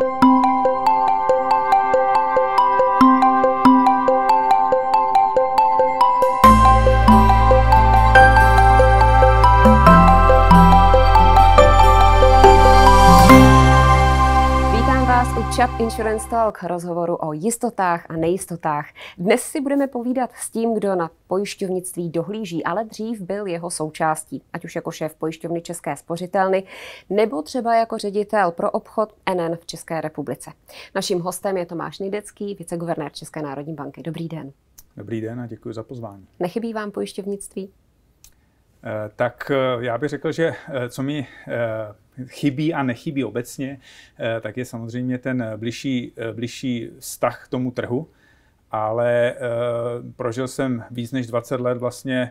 Thank you. Čap Insurance Talk rozhovoru o jistotách a nejistotách. Dnes si budeme povídat s tím, kdo na pojišťovnictví dohlíží, ale dřív byl jeho součástí, ať už jako šéf pojišťovny České spořitelny, nebo třeba jako ředitel pro obchod NN v České republice. Naším hostem je Tomáš Nidecký, viceguvernér České národní banky. Dobrý den. Dobrý den a děkuji za pozvání. Nechybí vám pojišťovnictví? Eh, tak eh, já bych řekl, že eh, co mi chybí a nechybí obecně, tak je samozřejmě ten bližší, bližší vztah k tomu trhu, ale prožil jsem víc než 20 let vlastně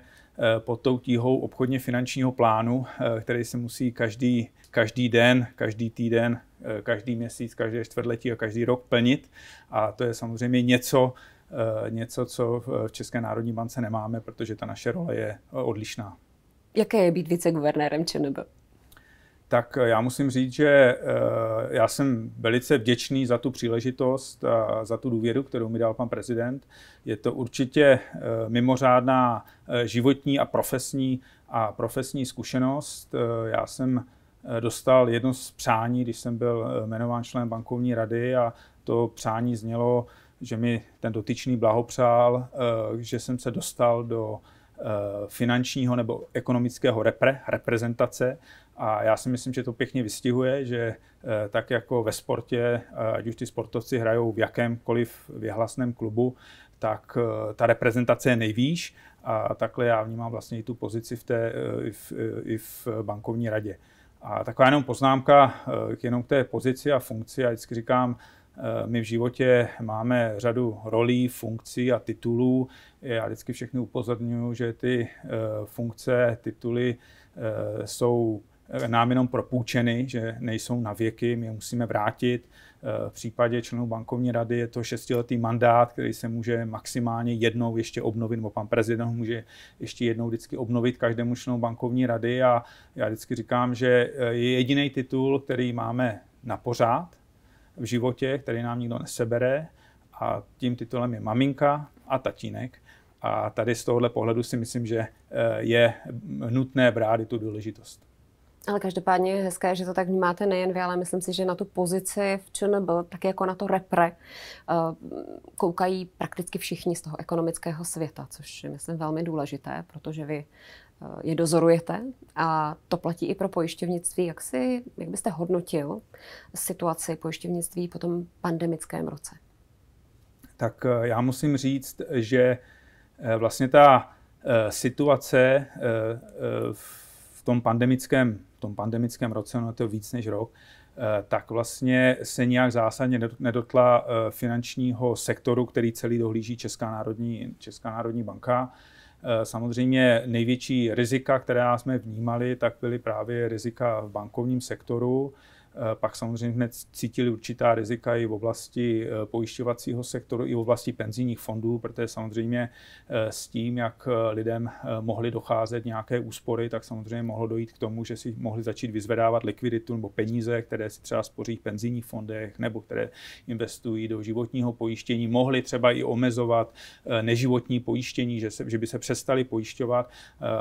pod tou tíhou obchodně finančního plánu, který se musí každý, každý den, každý týden, každý měsíc, každé čtvrtletí a každý rok plnit. A to je samozřejmě něco, něco, co v České národní bance nemáme, protože ta naše role je odlišná. Jaké je být viceguvernérem ČNB? Tak eh, já musím říct, že eh, já jsem velice vděčný za tu příležitost a za tu důvěru, kterou mi dal pan prezident. Je to určitě eh, mimořádná životní a profesní a profesní zkušenost. Já jsem dostal jedno z přání, když jsem byl jmenován členem bankovní rady a to přání znělo, že mi ten dotyčný blahopřál, že jsem se dostal do Eh, finančního nebo ekonomického repre, reprezentace. A já si myslím, že to pěkně vystihuje, že eh, tak jako ve sportě, eh, ať už ty sportovci hrajou v jakémkoliv věhlasném klubu, tak ta reprezentace je nejvýš a takhle já vnímám vlastně i tu pozici v té, i, v, i v bankovní radě. A taková jenom poznámka k jenom k té pozici a funkci. Já vždycky říkám, Eh, my v životě máme řadu rolí, funkcí a titulů. Já vždycky všechny upozorňuji, že ty eh, funkce, tituly eh, jsou nám jenom propůjčeny, že nejsou na věky, my je musíme vrátit. V případě členů bankovní rady je to šestiletý mandát, který se může maximálně jednou ještě obnovit, nebo pan prezident může ještě jednou vždycky obnovit každému členu bankovní rady. A já vždycky říkám, že je jediný titul, který máme na pořád, v životě, který nám nikdo nesebere a tím titulem je maminka a tatínek. A tady z tohohle pohledu si myslím, že eh, je nutné brát i tu důležitost. Ale každopádně je hezké, že to tak vnímáte nejen vy, ale myslím si, že na tu pozici v ČNB, tak jako na to repre, eh, koukají prakticky všichni z toho ekonomického světa, což je, myslím, velmi důležité, protože vy Eh, je dozorujete a to platí i pro pojišťovnictví. Jak, si, jak byste hodnotil situaci pojišťovnictví po tom pandemickém roce? Tak eh, já musím říct, že eh, vlastně ta situace v tom pandemickém, v tom pandemickém roce, no to víc než rok, tak vlastně se nijak zásadně nedotla finančního sektoru, který celý dohlíží Česká národní, Česká národní banka. Eh, samozřejmě největší rizika, která jsme vnímali, tak byly právě rizika v bankovním sektoru. Eh, pak samozřejmě hned cítili určitá rizika i v oblasti eh, pojišťovacího sektoru, i v oblasti penzijních fondů, protože samozřejmě eh, s tím, jak lidem mohly docházet nějaké úspory, tak samozřejmě mohlo dojít k tomu, že si mohli začít vyzvedávat likviditu nebo peníze, které si třeba spoří v penzijních fondech nebo které investují do životního pojištění. Mohli třeba i omezovat neživotní pojištění, že, se, že by se přestali pojišťovat.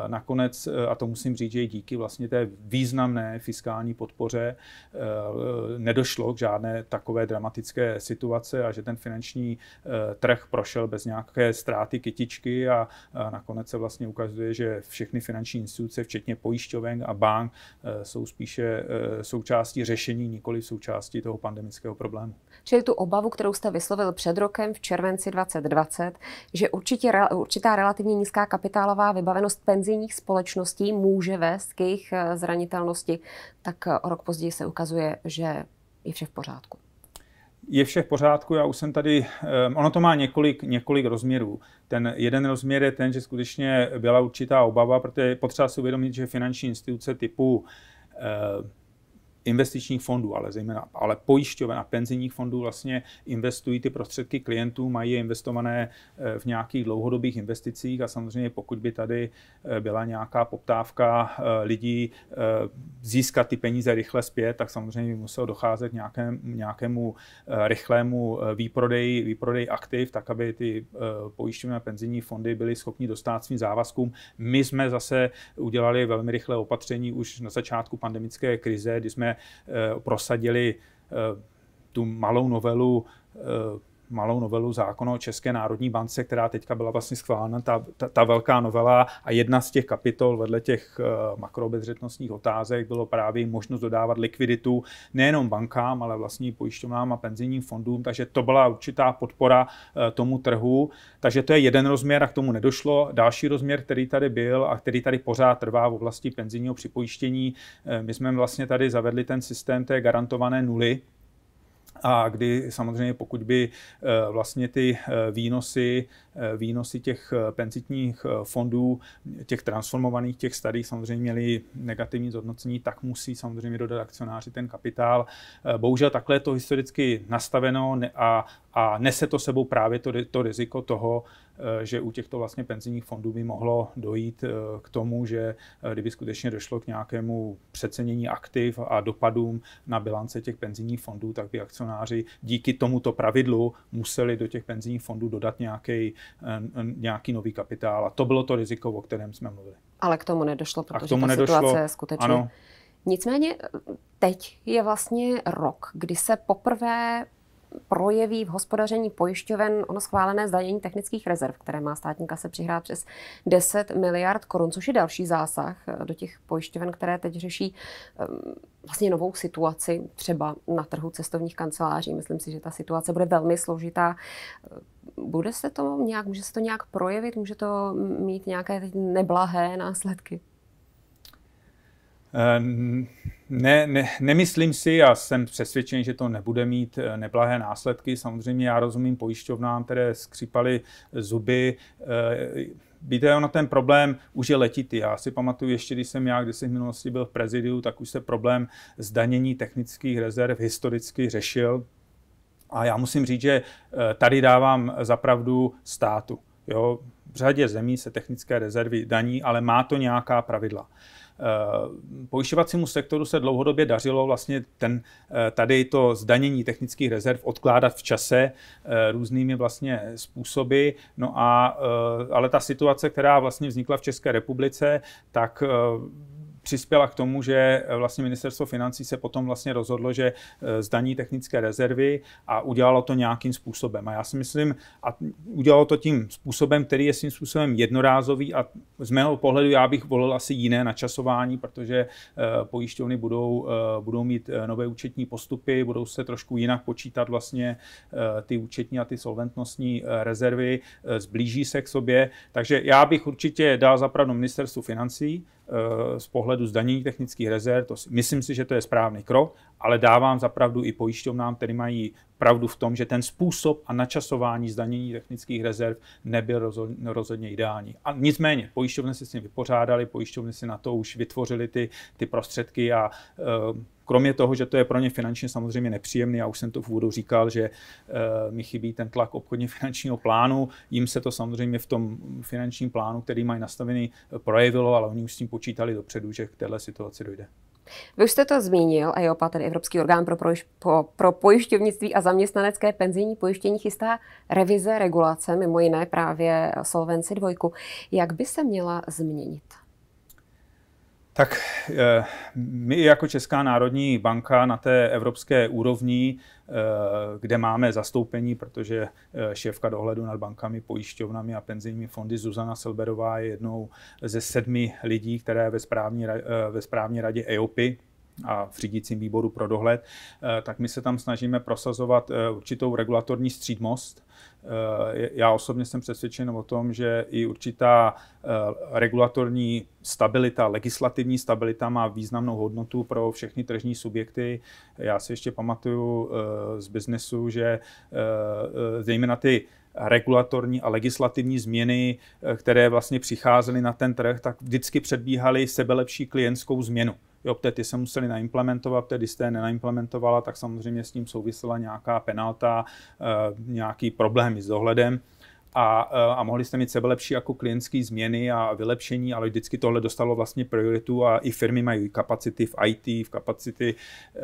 Nakonec, a to musím říct, že i díky vlastně té významné fiskální podpoře, Eh, nedošlo k žádné takové dramatické situace a že ten finanční eh, trh prošel bez nějaké ztráty kytičky a nakonec se vlastně ukazuje, že všechny finanční instituce, včetně pojišťoven a bank, eh, jsou spíše součástí řešení, nikoli součástí toho pandemického problému. Čili tu obavu, kterou jste vyslovil před rokem v červenci 2020, že určitě, určitá relativně nízká kapitálová vybavenost penzijních společností může vést k jejich zranitelnosti, tak eh, o rok později se ukazuje, že je vše v pořádku. Je vše v pořádku, já už jsem tady, ehm, ono to má několik, několik rozměrů. Ten jeden rozměr je ten, že skutečně byla určitá obava, protože potřeba si uvědomit, že finanční instituce typu eh, investičních fondů, ale zejména ale pojišťoven a penzijních fondů vlastně investují ty prostředky klientů, mají je investované eh, v nějakých dlouhodobých investicích a samozřejmě pokud by tady eh, byla nějaká poptávka eh, lidí získat ty peníze rychle zpět, tak samozřejmě by muselo docházet k nějakém, nějakému rychlému výprodeji, výprodeji aktiv, tak aby ty pojišťovny a penzijní fondy byly schopni dostat svým závazkům. My jsme zase udělali velmi rychlé opatření už na začátku pandemické krize, kdy jsme Eh, prosadili eh, tu malou novelu eh, malou novelu zákona o České národní bance, která teďka byla vlastně schválena, ta, ta, ta velká novela a jedna z těch kapitol vedle těch uh, makroobezřetnostních otázek bylo právě možnost dodávat likviditu nejenom bankám, ale vlastně pojišťovnám a penzijním fondům, takže to byla určitá podpora uh, tomu trhu. Takže to je jeden rozměr a k tomu nedošlo. Další rozměr, který tady byl a který tady pořád trvá v oblasti penzijního připojištění, uh, my jsme vlastně tady zavedli ten systém té garantované nuly, a kdy samozřejmě pokud by eh, vlastně ty eh, výnosy, eh, výnosy těch penzitních fondů, těch transformovaných, těch starých samozřejmě měly negativní zhodnocení, tak musí samozřejmě dodat akcionáři ten kapitál. Bohužel takhle je to historicky nastaveno a a nese to sebou právě to, to riziko toho, eh, že u těchto vlastně penzijních fondů by mohlo dojít eh, k tomu, že eh, kdyby skutečně došlo k nějakému přecenění aktiv a dopadům na bilance těch penzijních fondů, tak by akcionáři díky tomuto pravidlu museli do těch penzijních fondů dodat nějaký, nějaký nový kapitál. A to bylo to riziko, o kterém jsme mluvili. Ale k tomu nedošlo, protože a k tomu ta nedošlo, situace je skutečně ano, Nicméně teď je vlastně rok, kdy se poprvé projeví v hospodaření pojišťoven ono schválené zdanění technických rezerv, které má státní kase přihrát přes 10 miliard korun, což je další zásah eh, do těch pojišťoven, které teď řeší ehm, vlastně novou situaci třeba na trhu cestovních kanceláří. Myslím si, že ta situace bude velmi složitá. Eh, bude se to nějak, může se to nějak projevit, může to mít nějaké neblahé následky? Eh, ne, ne, nemyslím si a jsem přesvědčen, že to nebude mít eh, neblahé následky. Samozřejmě já rozumím pojišťovnám, které skřípaly zuby. Eh, víte, ono ten problém už je letitý. Já si pamatuju ještě, když jsem já, když jsem v minulosti byl v prezidiu, tak už se problém zdanění technických rezerv historicky řešil. A já musím říct, že tady dávám zapravdu státu. Jo? V řadě zemí se technické rezervy daní, ale má to nějaká pravidla. Eh, pojišťovacímu sektoru se dlouhodobě dařilo vlastně ten, eh, tady to zdanění technických rezerv odkládat v čase eh, různými vlastně způsoby. No a, ale ta situace, která vlastně vznikla v České republice, tak přispěla k tomu, že eh, vlastně ministerstvo financí se potom vlastně rozhodlo, že eh, zdaní technické rezervy a udělalo to nějakým způsobem. A já si myslím, a udělalo to tím způsobem, který je svým způsobem jednorázový a z mého pohledu já bych volil asi jiné načasování, protože eh, pojišťovny budou, budou mít nové účetní postupy, budou se trošku jinak počítat vlastně ty účetní a ty solventnostní rezervy, zblíží se k sobě. Takže já bych určitě dal zapravdu ministerstvu financí, Eh, z pohledu zdanění technických rezerv, to si, myslím si, že to je správný krok ale dávám zapravdu i pojišťovnám, které mají pravdu v tom, že ten způsob a načasování zdanění technických rezerv nebyl rozhodně ideální. A nicméně, pojišťovny se s tím vypořádali, pojišťovny si na to už vytvořili ty, ty prostředky a eh, kromě toho, že to je pro ně finančně samozřejmě nepříjemné, já už jsem to v úvodu říkal, že eh, mi chybí ten tlak obchodně finančního plánu, jim se to samozřejmě v tom finančním plánu, který mají nastavený, eh, projevilo, ale oni už s tím počítali dopředu, že k této situaci dojde. Vy už jste to zmínil, jo, ten Evropský orgán pro, projiš, po, pro pojišťovnictví a zaměstnanecké penzijní pojištění, chystá revize regulace, mimo jiné právě Solvency 2. Jak by se měla změnit? Tak eh, my jako Česká národní banka na té evropské úrovni, eh, kde máme zastoupení, protože eh, šéfka dohledu nad bankami, pojišťovnami a penzijními fondy Zuzana Selberová je jednou ze sedmi lidí, které ve správní, ve správní radě EOPy, a v řídícím výboru pro dohled, eh, tak my se tam snažíme prosazovat eh, určitou regulatorní střídmost. Eh, já osobně jsem přesvědčen o tom, že i určitá regulatorní stabilita, legislativní stabilita má významnou hodnotu pro všechny tržní subjekty. Já si ještě pamatuju z biznesu, že zejména ty regulatorní a legislativní změny, které vlastně přicházely na ten trh, tak vždycky předbíhaly sebelepší klientskou změnu jo, ty se museli naimplementovat, tedy jste je nenaimplementovala, tak samozřejmě s tím souvisela nějaká penalta, eh, nějaký problémy s dohledem a, eh, a mohli jste mít sebelepší jako klientské změny a vylepšení, ale vždycky tohle dostalo vlastně prioritu a i firmy mají kapacity v IT, v kapacity eh,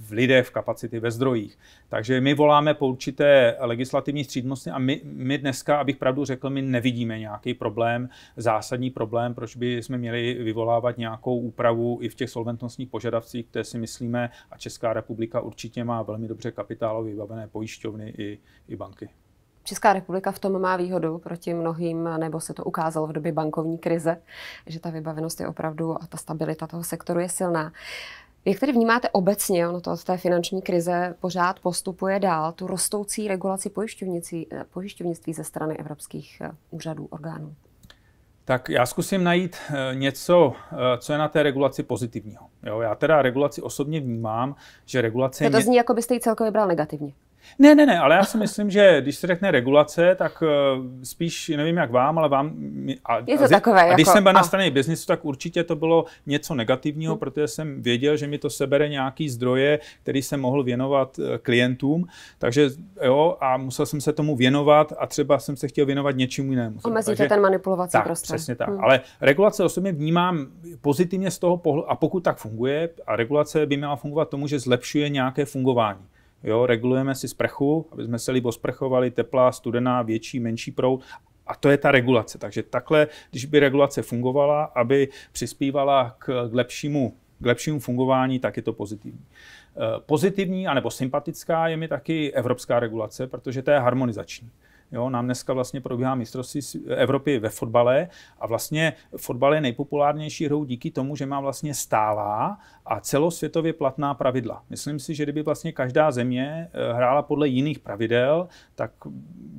v lidech, v kapacity ve zdrojích. Takže my voláme po určité legislativní střídnosti a my, my dneska, abych pravdu řekl, my nevidíme nějaký problém, zásadní problém, proč by jsme měli vyvolávat nějakou úpravu i v těch solventnostních požadavcích, které si myslíme a Česká republika určitě má velmi dobře kapitálově vybavené pojišťovny i, i banky. Česká republika v tom má výhodu proti mnohým, nebo se to ukázalo v době bankovní krize, že ta vybavenost je opravdu a ta stabilita toho sektoru je silná. Jak tedy vnímáte obecně, ono to od té finanční krize pořád postupuje dál, tu rostoucí regulaci eh, pojišťovnictví ze strany evropských eh, úřadů, orgánů? Tak já zkusím najít eh, něco, co je na té regulaci pozitivního. Jo, já teda regulaci osobně vnímám, že regulace... To, to mě... zní, jako byste ji celkově bral negativně. Ne, ne, ne, ale já si myslím, že když se řekne regulace, tak eh, spíš, nevím jak vám, ale vám... A, je to a, takové a jako, když jsem byl a... na straně biznisu, tak určitě to bylo něco negativního, hmm. protože jsem věděl, že mi to sebere nějaký zdroje, který jsem mohl věnovat eh, klientům, takže jo, a musel jsem se tomu věnovat a třeba jsem se chtěl věnovat něčemu jinému. Omezíte takže, ten manipulovací tak, prostor. přesně tak. Hmm. Ale regulace osobně vnímám pozitivně z toho pohledu, a pokud tak funguje, a regulace by měla fungovat tomu, že zlepšuje nějaké fungování. Jo, regulujeme si sprchu, aby jsme se líbo sprchovali, teplá, studená, větší, menší proud. A to je ta regulace. Takže takhle, když by regulace fungovala, aby přispívala k, lepšímu k lepšímu fungování, tak je to pozitivní. Eh, pozitivní anebo sympatická je mi taky evropská regulace, protože ta je harmonizační. Jo, nám dneska vlastně probíhá mistrovství Evropy ve fotbale a vlastně fotbal je nejpopulárnější hrou díky tomu, že má vlastně stálá a celosvětově platná pravidla. Myslím si, že kdyby vlastně každá země eh, hrála podle jiných pravidel, tak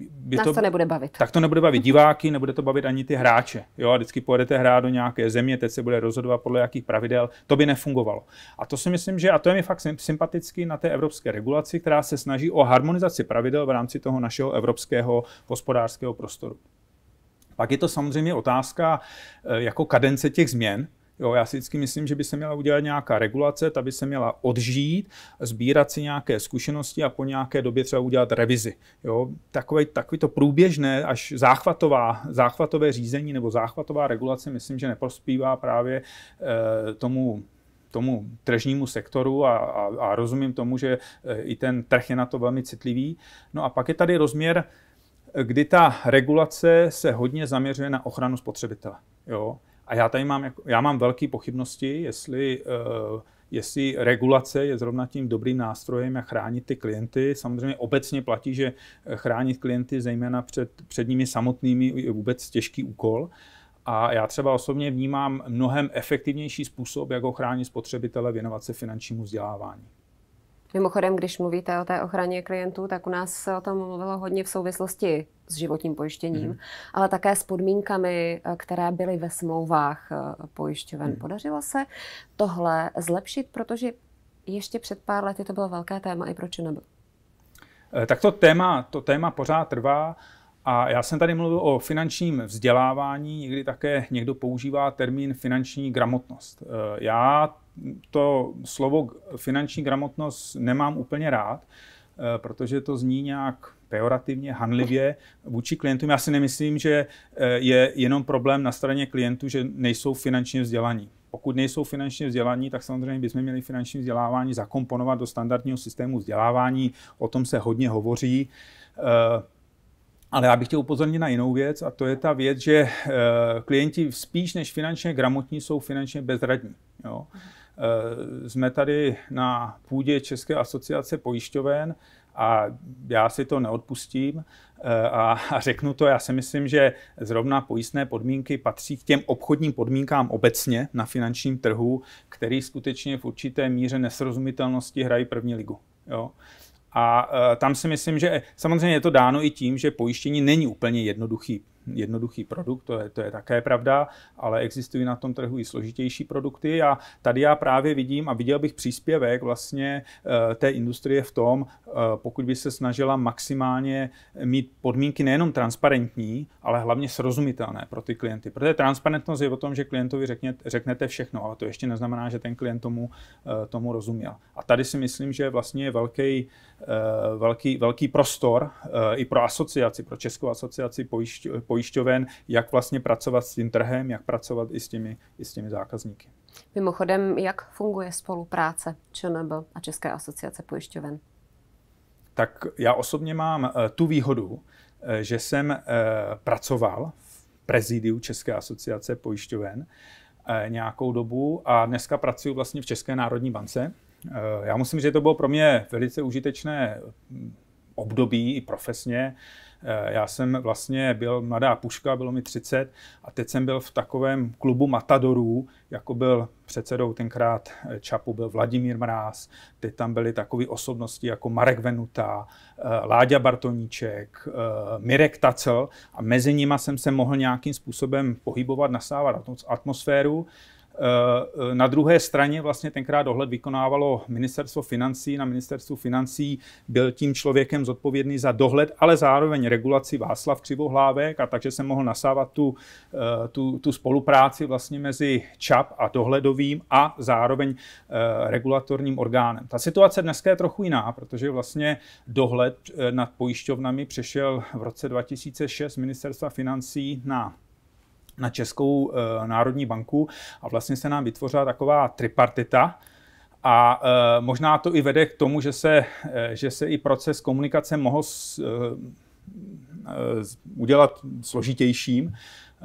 by Nás to, to nebude bavit. Tak to nebude bavit diváky, nebude to bavit ani ty hráče. Jo, a vždycky pojedete hrát do nějaké země, teď se bude rozhodovat podle jakých pravidel, to by nefungovalo. A to si myslím, že, a to je mi fakt sympatický na té evropské regulaci, která se snaží o harmonizaci pravidel v rámci toho našeho evropského hospodářského prostoru. Pak je to samozřejmě otázka eh, jako kadence těch změn, Jo, já si vždycky myslím, že by se měla udělat nějaká regulace, ta by se měla odžít, sbírat si nějaké zkušenosti a po nějaké době třeba udělat revizi. Jo, takové, takové to průběžné až záchvatová, záchvatové řízení nebo záchvatová regulace, myslím, že neprospívá právě e, tomu tomu tržnímu sektoru a, a, a rozumím tomu, že eh, i ten trh je na to velmi citlivý. No a pak je tady rozměr kdy ta regulace se hodně zaměřuje na ochranu spotřebitele. Jo? A já tady mám, jako, já mám velké pochybnosti, jestli, uh, jestli regulace je zrovna tím dobrým nástrojem, jak chránit ty klienty. Samozřejmě obecně platí, že eh, chránit klienty zejména před, před nimi samotnými je vůbec těžký úkol. A já třeba osobně vnímám mnohem efektivnější způsob, jak ochránit spotřebitele věnovat se finančnímu vzdělávání. Mimochodem, když mluvíte o té ochraně klientů, tak u nás se o tom mluvilo hodně v souvislosti s životním pojištěním, mm. ale také s podmínkami, eh, které byly ve smlouvách eh, pojišťoven. Mm. Podařilo se tohle zlepšit, protože ještě před pár lety to bylo velké téma i pro ČNB. Eh, tak to téma, to téma pořád trvá. A já jsem tady mluvil o finančním vzdělávání, někdy také někdo používá termín finanční gramotnost. Já to slovo finanční gramotnost nemám úplně rád, eh, protože to zní nějak pejorativně, hanlivě vůči klientům. Já si nemyslím, že eh, je jenom problém na straně klientů, že nejsou finančně vzdělaní. Pokud nejsou finančně vzdělaní, tak samozřejmě bychom měli finanční vzdělávání zakomponovat do standardního systému vzdělávání. O tom se hodně hovoří. Eh, ale já bych chtěl upozornit na jinou věc, a to je ta věc, že klienti spíš než finančně gramotní jsou finančně bezradní. Jo? Eh, jsme tady na půdě České asociace pojišťoven a já si to neodpustím eh, a, řeknu to, já si myslím, že zrovna pojistné podmínky patří k těm obchodním podmínkám obecně na finančním trhu, který skutečně v určité míře nesrozumitelnosti hrají první ligu. Jo? A eh, tam si myslím, že samozřejmě je to dáno i tím, že pojištění není úplně jednoduchý jednoduchý produkt, to je, to je také pravda, ale existují na tom trhu i složitější produkty a tady já právě vidím a viděl bych příspěvek vlastně eh, té industrie v tom, eh, pokud by se snažila maximálně mít podmínky nejenom transparentní, ale hlavně srozumitelné pro ty klienty. Protože transparentnost je o tom, že klientovi řekně, řeknete všechno, ale to ještě neznamená, že ten klient tomu, eh, tomu rozuměl. A tady si myslím, že vlastně je velký Eh, velký, velký prostor eh, i pro asociaci, pro Českou asociaci pojišť, pojišťoven, jak vlastně pracovat s tím trhem, jak pracovat i s těmi, i s těmi zákazníky. Mimochodem, jak funguje spolupráce ČNB a České asociace pojišťoven? Tak já osobně mám eh, tu výhodu, že jsem pracoval v prezidiu České asociace pojišťoven nějakou dobu a dneska pracuji vlastně v České národní bance, Eh, já musím říct, že to bylo pro mě velice užitečné hm, období i profesně. Eh, já jsem vlastně byl mladá puška, bylo mi 30 a teď jsem byl v takovém klubu matadorů, jako byl předsedou tenkrát eh, Čapu, byl Vladimír Mráz, teď tam byly takové osobnosti jako Marek Venuta, Láďa Bartoníček, Mirek Tacel a mezi nima jsem se mohl nějakým způsobem pohybovat, nasávat atmosféru. Eh, na druhé straně vlastně tenkrát dohled vykonávalo ministerstvo financí. Na ministerstvu financí byl tím člověkem zodpovědný za dohled, ale zároveň regulaci Václav Křivohlávek a takže se mohl nasávat tu, eh, tu, tu spolupráci vlastně mezi ČAP a dohledovým a zároveň eh, regulatorním orgánem. Ta situace dneska je trochu jiná, protože vlastně dohled nad pojišťovnami přešel v roce 2006 ministerstva financí na na Českou eh, národní banku a vlastně se nám vytvořila taková tripartita, a e, možná to i vede k tomu, že se, e, že se i proces komunikace mohl s, e, udělat složitějším,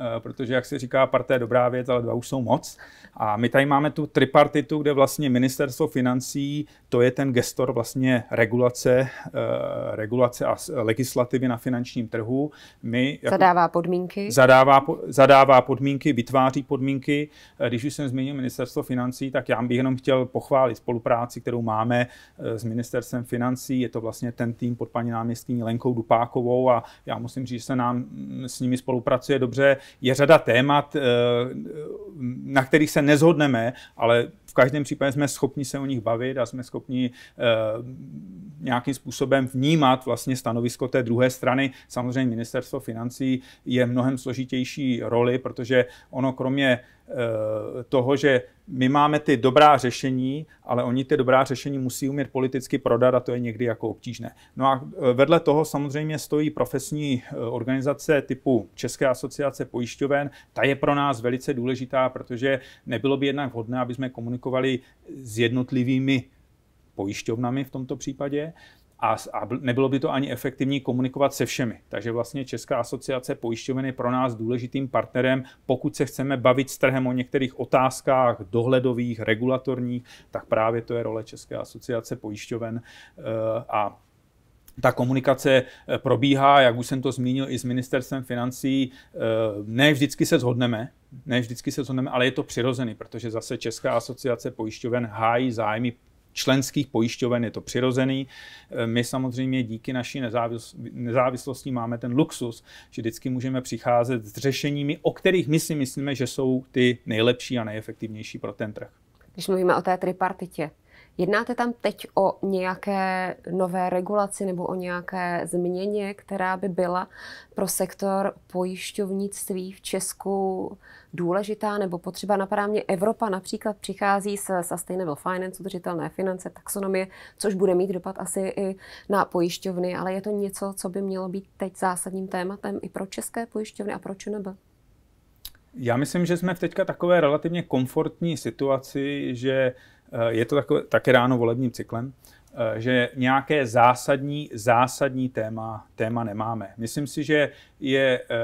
Eh, protože, jak se říká, parté je dobrá věc, ale dva už jsou moc. A my tady máme tu tripartitu, kde vlastně ministerstvo financí, to je ten gestor vlastně regulace, eh, regulace a legislativy na finančním trhu. My jako zadává podmínky. Zadává, zadává podmínky, vytváří podmínky. Eh, když už jsem zmínil ministerstvo financí, tak já bych jenom chtěl pochválit spolupráci, kterou máme s ministerstvem financí. Je to vlastně ten tým pod paní náměstkyní Lenkou Dupákovou a já musím říct, že se nám mm, s nimi spolupracuje dobře je řada témat, eh, na kterých se nezhodneme, ale v každém případě jsme schopni se o nich bavit a jsme schopni eh, nějakým způsobem vnímat vlastně stanovisko té druhé strany. Samozřejmě ministerstvo financí je mnohem složitější roli, protože ono kromě Eh, toho, že my máme ty dobrá řešení, ale oni ty dobrá řešení musí umět politicky prodat a to je někdy jako obtížné. No a eh, vedle toho samozřejmě stojí profesní eh, organizace typu České asociace pojišťoven. Ta je pro nás velice důležitá, protože nebylo by jednak vhodné, aby jsme komunikovali s jednotlivými pojišťovnami v tomto případě, a, a nebylo by to ani efektivní komunikovat se všemi. Takže vlastně Česká asociace pojišťoven je pro nás důležitým partnerem, pokud se chceme bavit s trhem o některých otázkách dohledových, regulatorních, tak právě to je role České asociace pojišťoven eh, a ta komunikace eh, probíhá, jak už jsem to zmínil, i s ministerstvem financí. Eh, ne vždycky se zhodneme, ne vždycky se zhodneme, ale je to přirozený, protože zase Česká asociace pojišťoven hájí zájmy členských pojišťoven je to přirozený. Eh, my samozřejmě díky naší nezávislosti máme ten luxus, že vždycky můžeme přicházet s řešeními, o kterých my si myslíme, že jsou ty nejlepší a nejefektivnější pro ten trh. Když mluvíme o té tripartitě, Jednáte tam teď o nějaké nové regulaci nebo o nějaké změně, která by byla pro sektor pojišťovnictví v Česku důležitá nebo potřeba? Napadá mě Evropa například přichází se Sustainable Finance, udržitelné finance, taxonomie, což bude mít dopad asi i na pojišťovny, ale je to něco, co by mělo být teď zásadním tématem i pro české pojišťovny a proč nebo? Já myslím, že jsme v teďka takové relativně komfortní situaci, že Eh, je to takové, také ráno volebním cyklem, eh, že nějaké zásadní, zásadní téma, téma nemáme. Myslím si, že je, eh,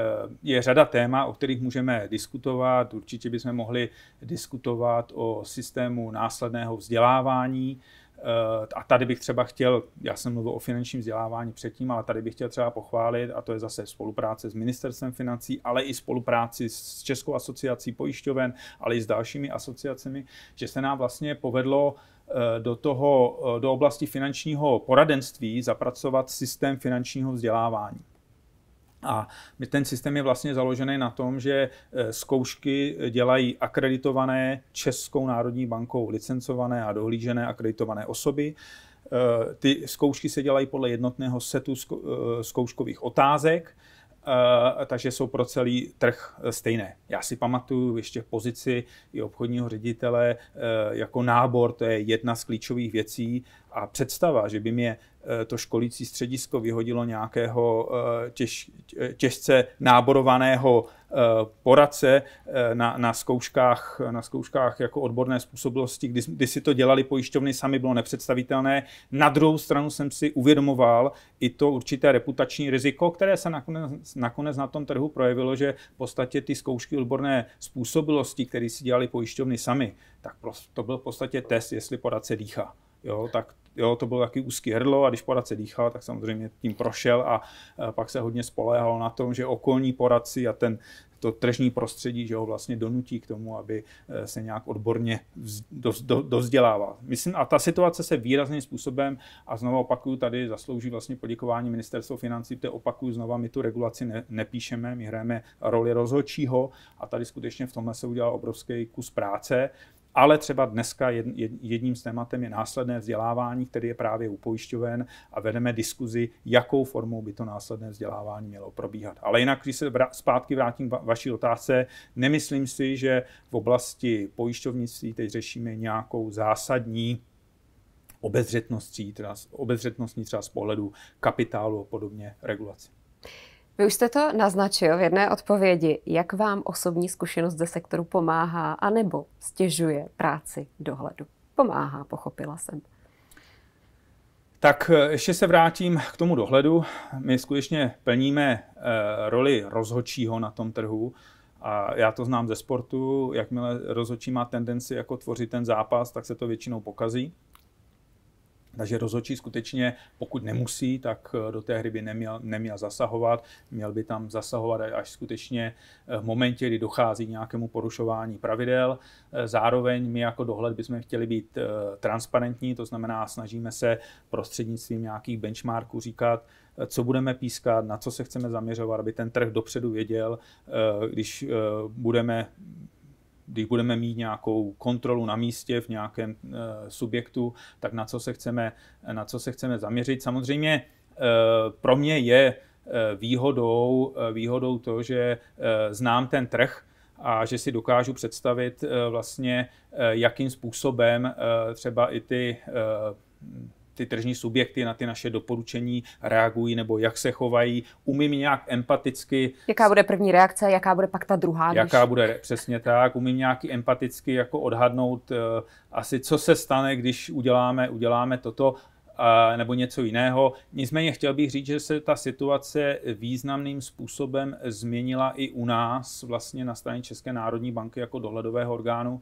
je řada téma, o kterých můžeme diskutovat. Určitě bychom mohli diskutovat o systému následného vzdělávání, Eh, a tady bych třeba chtěl, já jsem mluvil o finančním vzdělávání předtím, ale tady bych chtěl třeba pochválit, a to je zase spolupráce s Ministerstvem financí, ale i spolupráci s Českou asociací pojišťoven, ale i s dalšími asociacemi, že se nám vlastně povedlo eh, do, toho, eh, do oblasti finančního poradenství zapracovat systém finančního vzdělávání. A my ten systém je vlastně založený na tom, že eh, zkoušky dělají akreditované Českou národní bankou licencované a dohlížené akreditované osoby. Eh, ty zkoušky se dělají podle jednotného setu eh, zkouškových otázek, takže jsou pro celý trh stejné. Já si pamatuju ještě pozici i obchodního ředitele jako nábor, to je jedna z klíčových věcí a představa, že by mě eh, to školící středisko vyhodilo nějakého eh, těž, těžce náborovaného eh, poradce na, na, zkouškách, na zkouškách jako odborné způsobilosti, kdy, kdy si to dělali pojišťovny sami, bylo nepředstavitelné. Na druhou stranu jsem si uvědomoval i to určité reputační riziko, které se nakonec, nakonec na tom trhu projevilo, že v podstatě ty zkoušky odborné způsobilosti, které si dělali pojišťovny sami, tak to byl v podstatě test, jestli poradce dýchá. Jo, tak jo, to bylo taky úzký hrdlo a když poradce dýchal, tak samozřejmě tím prošel a eh, pak se hodně spoléhal na tom, že okolní poradci a ten to tržní prostředí, že ho vlastně donutí k tomu, aby eh, se nějak odborně dozdělával. Myslím, a ta situace se výrazným způsobem, a znovu opakuju, tady zaslouží vlastně poděkování ministerstvo financí, to opakuju znova, my tu regulaci ne, nepíšeme, my hrajeme roli rozhodčího a tady skutečně v tomhle se udělal obrovský kus práce. Ale třeba dneska jedním z tématem je následné vzdělávání, které je právě upojišťoven a vedeme diskuzi, jakou formou by to následné vzdělávání mělo probíhat. Ale jinak, když se zpátky vrátím k vaší otázce, nemyslím si, že v oblasti pojišťovnictví teď řešíme nějakou zásadní obezřetností, teda obezřetnostní třeba z pohledu kapitálu a podobně regulaci. Vy už jste to naznačil v jedné odpovědi. Jak vám osobní zkušenost ze sektoru pomáhá anebo stěžuje práci dohledu? Pomáhá, pochopila jsem. Tak eh, ještě se vrátím k tomu dohledu. My skutečně plníme eh, roli rozhodčího na tom trhu. A já to znám ze sportu, jakmile rozhodčí má tendenci jako tvořit ten zápas, tak se to většinou pokazí. Takže rozhodčí skutečně, pokud nemusí, tak eh, do té hry by neměl, neměl zasahovat. Měl by tam zasahovat až skutečně eh, v momentě, kdy dochází k nějakému porušování pravidel. Eh, zároveň my jako dohled bychom chtěli být transparentní, to znamená, snažíme se prostřednictvím nějakých benchmarků říkat, co budeme pískat, na co se chceme zaměřovat, aby ten trh dopředu věděl, když budeme když budeme mít nějakou kontrolu na místě v nějakém eh, subjektu, tak na co se chceme, na co se chceme zaměřit. Samozřejmě eh, pro mě je eh, výhodou, výhodou to, že znám ten trh, a že si dokážu představit vlastně, jakým způsobem třeba i ty ty tržní subjekty na ty naše doporučení reagují nebo jak se chovají. Umím nějak empaticky. Jaká bude první reakce, jaká bude pak ta druhá? Když... Jaká bude, přesně tak. Umím nějaký empaticky jako odhadnout uh, asi, co se stane, když uděláme, uděláme toto eh, nebo něco jiného. Nicméně chtěl bych říct, že se ta situace významným způsobem změnila i u nás, vlastně na straně České národní banky jako dohledového orgánu,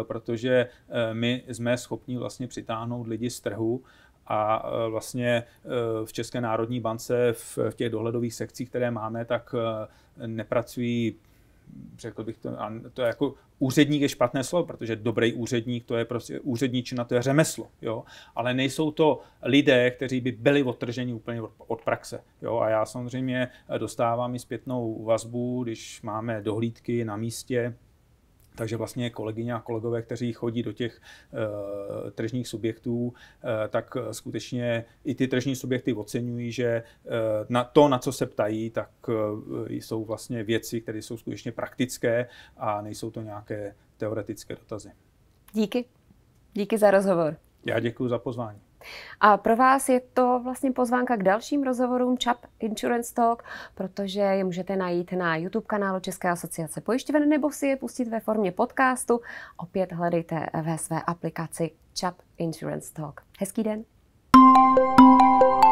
eh, protože my jsme schopni vlastně přitáhnout lidi z trhu a e, vlastně e, v České národní bance v, těch dohledových sekcích, které máme, tak e, nepracují řekl bych to, a to je jako úředník je špatné slovo, protože dobrý úředník, to je prostě úředníčina, to je řemeslo, jo. Ale nejsou to lidé, kteří by byli odtrženi úplně od, od praxe, jo. A já samozřejmě dostávám i zpětnou vazbu, když máme dohlídky na místě, takže vlastně kolegyně a kolegové, kteří chodí do těch uh, tržních subjektů, uh, tak skutečně i ty tržní subjekty oceňují, že uh, na to, na co se ptají, tak uh, jsou vlastně věci, které jsou skutečně praktické a nejsou to nějaké teoretické dotazy. Díky. Díky za rozhovor. Já děkuji za pozvání. A pro vás je to vlastně pozvánka k dalším rozhovorům ČAP Insurance Talk, protože je můžete najít na YouTube kanálu České asociace pojišťoven nebo si je pustit ve formě podcastu. Opět hledejte ve své aplikaci ČAP Insurance Talk. Hezký den! thank you